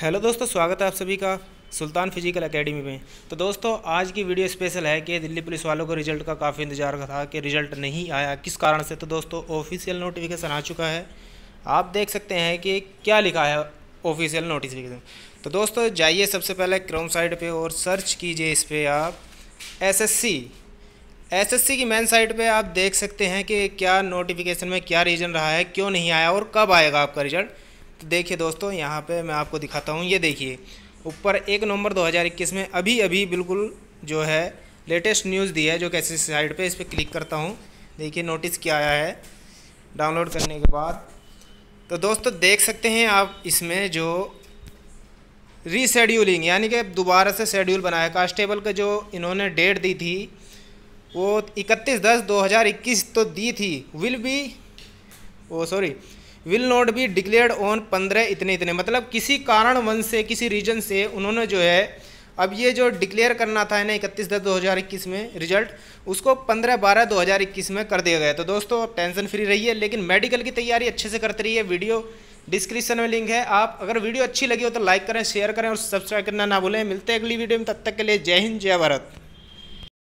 hello दोस्तों स्वागत है आप सभी का सुल्तान फिजिकल एकेडमी में तो दोस्तों आज की वीडियो स्पेशल है कि दिल्ली पुलिस वालों को रिजल्ट का काफ़ी इंतजार था कि रिजल्ट नहीं आया किस कारण से तो दोस्तों ऑफिशियल नोटिफिकेशन आ चुका है आप देख सकते हैं कि क्या लिखा है ऑफिशियल नोटिफिकेशन तो दोस्तों जाइए सबसे पहले क्रोम साइट पर और सर्च कीजिए इस पर आप एस सी की मेन साइट पर आप देख सकते हैं कि क्या नोटिफिकेशन में क्या रीज़न रहा है क्यों नहीं आया और कब आएगा आपका रिजल्ट तो देखिए दोस्तों यहाँ पे मैं आपको दिखाता हूँ ये देखिए ऊपर एक नवंबर 2021 में अभी अभी बिल्कुल जो है लेटेस्ट न्यूज़ दी है जो कैसे साइड पे इस पर क्लिक करता हूँ देखिए नोटिस क्या आया है डाउनलोड करने के बाद तो दोस्तों देख सकते हैं आप इसमें जो रीशेड्यूलिंग यानी कि दोबारा से शेड्यूल बनाया कास्टेबल का जो इन्होंने डेट दी थी वो इकतीस दस दो तो दी थी will be oh sorry will not be declared on पंद्रह इतने इतने मतलब किसी वन से किसी रीजन से उन्होंने जो है अब ये जो डिक्लेयर करना था ना इकतीस दस दो हज़ार इक्कीस में रिजल्ट उसको पंद्रह बारह दो हज़ार इक्कीस में कर दिया गया तो दोस्तों आप टेंशन फ्री रहिए लेकिन मेडिकल की तैयारी अच्छे से करते रहिए वीडियो डिस्क्रिप्शन में लिंक है आप अगर वीडियो अच्छी लगी हो तो लाइक करें शेयर करें और सब्सक्राइब करना ना भूलें मिलते हैं अगली वीडियो में तब तक के लिए जय हिंद जय भारत